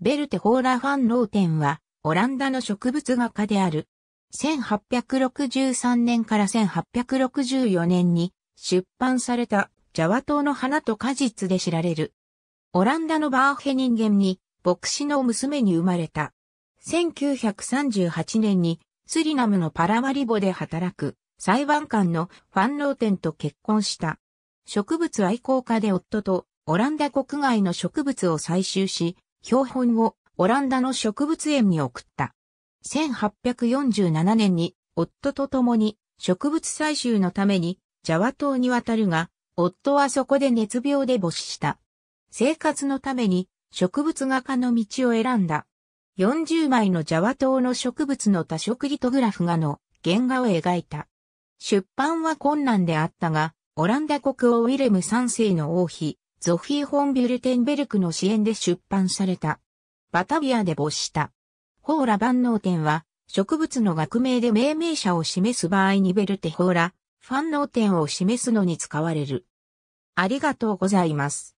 ベルテ・ホーラ・ファン・ローテンは、オランダの植物画家である。1863年から1864年に出版されたジャワ島の花と果実で知られる。オランダのバーヘ人間に牧師の娘に生まれた。1938年にスリナムのパラマリボで働く裁判官のファンローテンと結婚した。植物愛好家で夫とオランダ国外の植物を採集し、標本をオランダの植物園に送った。1847年に夫と共に植物採集のためにジャワ島に渡るが、夫はそこで熱病で母死した。生活のために植物画家の道を選んだ。40枚のジャワ島の植物の多色リトグラフ画の原画を描いた。出版は困難であったが、オランダ国王ウィレム3世の王妃、ゾフィー・ホンビュルテンベルクの支援で出版された。バタビアで没した。ホーラ万能点は、植物の学名で命名者を示す場合にベルテホーラ、ファン能点を示すのに使われる。ありがとうございます。